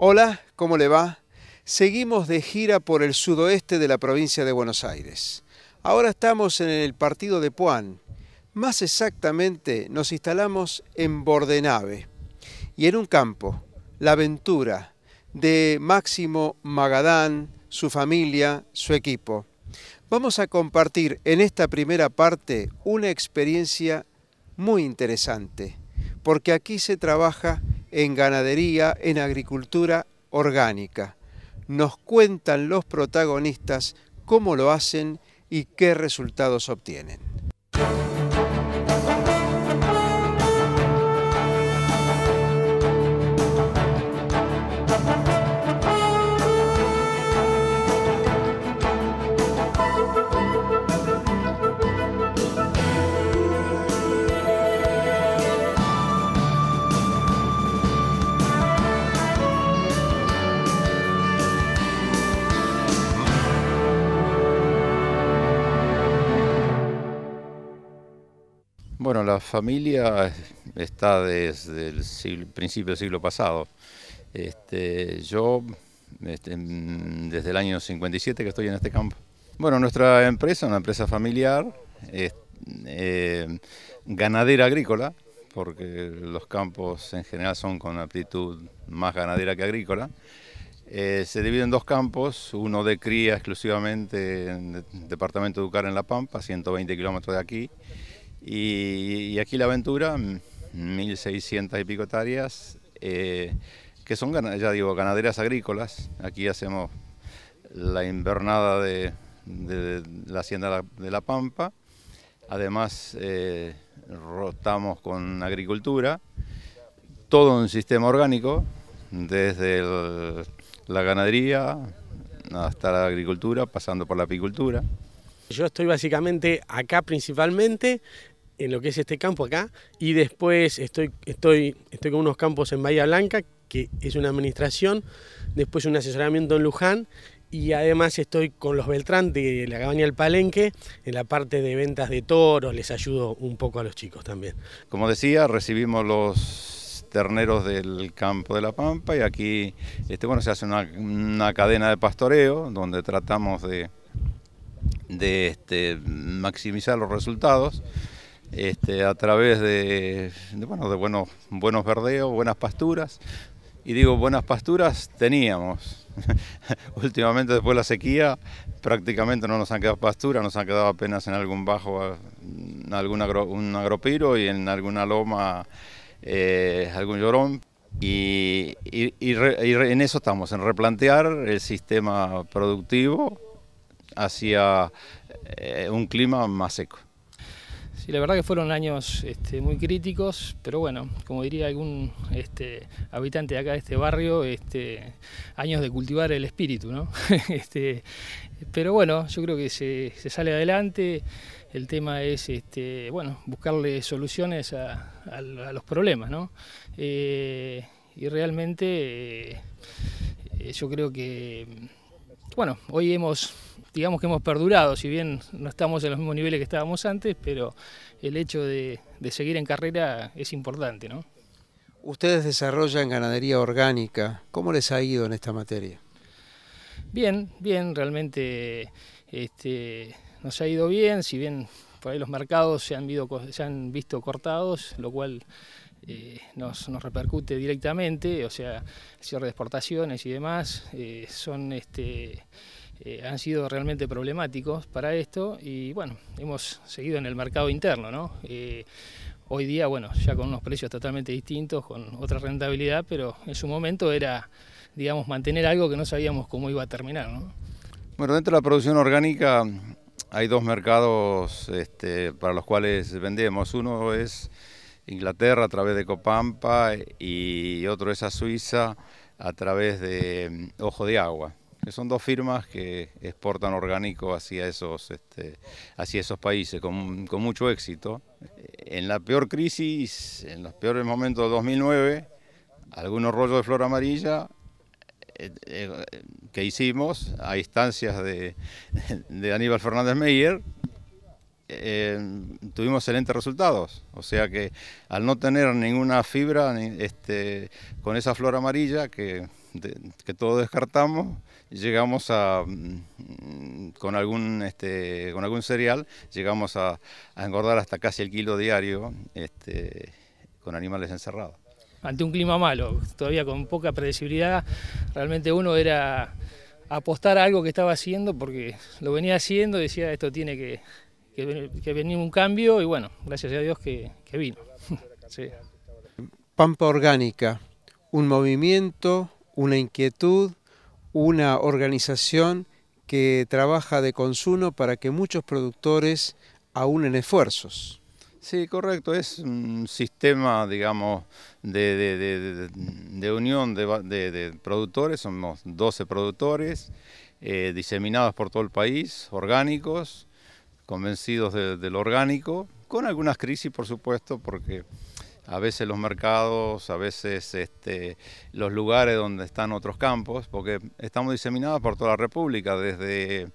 Hola, ¿cómo le va? Seguimos de gira por el sudoeste de la provincia de Buenos Aires. Ahora estamos en el partido de Puan. Más exactamente, nos instalamos en Bordenave y en un campo, La aventura de Máximo Magadán, su familia, su equipo. Vamos a compartir en esta primera parte una experiencia muy interesante, porque aquí se trabaja en ganadería, en agricultura orgánica. Nos cuentan los protagonistas cómo lo hacen y qué resultados obtienen. Bueno, la familia está desde el principio del siglo pasado. Este, yo, este, desde el año 57 que estoy en este campo. Bueno, nuestra empresa, una empresa familiar, es, eh, ganadera agrícola, porque los campos en general son con aptitud más ganadera que agrícola. Eh, se divide en dos campos, uno de cría exclusivamente en el departamento de Ucar en La Pampa, 120 kilómetros de aquí, y, aquí la aventura, 1.600 mm, y pico hectáreas, eh, que son, ya digo, ganaderas agrícolas. Aquí hacemos la invernada de, la hacienda de La Pampa. Además, eh, rotamos con agricultura. Todo un sistema orgánico, desde la ganadería hasta la agricultura, pasando por la apicultura. Yo estoy básicamente acá principalmente en lo que es este campo acá y después estoy, estoy, estoy con unos campos en Bahía Blanca, que es una administración, después un asesoramiento en Luján y además estoy con los Beltrán de la cabaña del Palenque en la parte de ventas de toros, les ayudo un poco a los chicos también. Como decía, recibimos los terneros del campo de la Pampa y aquí este, bueno, se hace una, cadena de pastoreo donde tratamos de, de este, maximizar los resultados. Este, a través de, bueno, de buenos, buenos verdeos, buenas pasturas. Y digo, buenas pasturas teníamos. Últimamente después de la sequía prácticamente no nos han quedado pasturas, nos han quedado apenas en algún bajo, en algún un agropiro y en alguna loma eh, algún llorón. Y, en eso estamos, en replantear el sistema productivo hacia eh, un clima más seco. Sí, la verdad que fueron años este, muy críticos, pero bueno, como diría algún este, habitante de acá de este barrio, este, años de cultivar el espíritu, ¿no? pero bueno, yo creo que se, sale adelante. El tema es este, bueno, buscarle soluciones a, los problemas, ¿no? Eh, y realmente eh, yo creo que, bueno, hoy hemos digamos que hemos perdurado, si bien no estamos en los mismos niveles que estábamos antes, pero el hecho de, seguir en carrera es importante, ¿no? Ustedes desarrollan ganadería orgánica, ¿cómo les ha ido en esta materia? Bien, bien, realmente este, nos ha ido bien, si bien por ahí los mercados se han, visto cortados, lo cual eh, nos, repercute directamente, o sea, cierre de exportaciones y demás, eh, son este, eh, han sido realmente problemáticos para esto y bueno, hemos seguido en el mercado interno, eh, hoy día, bueno, ya con unos precios totalmente distintos, con otra rentabilidad, pero en su momento era, digamos, mantener algo que no sabíamos cómo iba a terminar, Bueno, dentro de la producción orgánica hay dos mercados este, para los cuales vendemos. Uno es Inglaterra a través de Copampa y otro es a Suiza a través de mm, Ojo de Agua son dos firmas que exportan orgánico hacia esos, este, hacia esos países con, mucho éxito. En la peor crisis, en los peores momentos de 2009, algunos rollos de flor amarilla eh, eh, eh, que hicimos a instancias de, de Aníbal Fernández Meyer, tuvimos excelentes resultados. O sea que al no tener ninguna fibra este, con esa flor amarilla que, todo descartamos, llegamos a mm, este, con algún cereal llegamos a, engordar hasta casi el kilo diario este, con animales encerrados ante un clima malo todavía con poca predecibilidad realmente uno era apostar a algo que estaba haciendo porque lo venía haciendo decía esto tiene que que, venía un cambio y bueno, gracias a Dios que, vino. Pampa Orgánica, un movimiento, una inquietud, una organización que trabaja de consumo para que muchos productores aúnen esfuerzos. Sí, correcto, es un sistema, digamos, de, de, unión de, productores, somos 12 productores eh, diseminados por todo el país, orgánicos, convencidos de, lo orgánico, con algunas crisis por supuesto, porque a veces los mercados, a veces este, los lugares donde están otros campos, porque estamos diseminados por toda la República, desde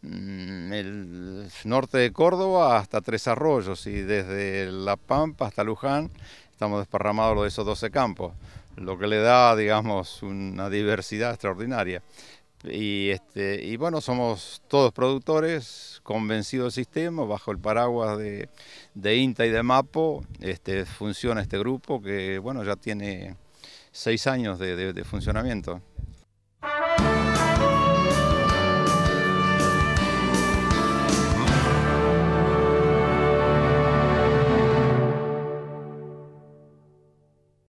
mm, el norte de Córdoba hasta Tres Arroyos y desde La Pampa hasta Luján estamos desparramados de esos 12 campos, lo que le da, digamos, una diversidad extraordinaria. Y, este, y bueno, somos todos productores, convencidos del sistema, bajo el paraguas de, de INTA y de MAPO, este, funciona este grupo que bueno, ya tiene seis años de funcionamiento.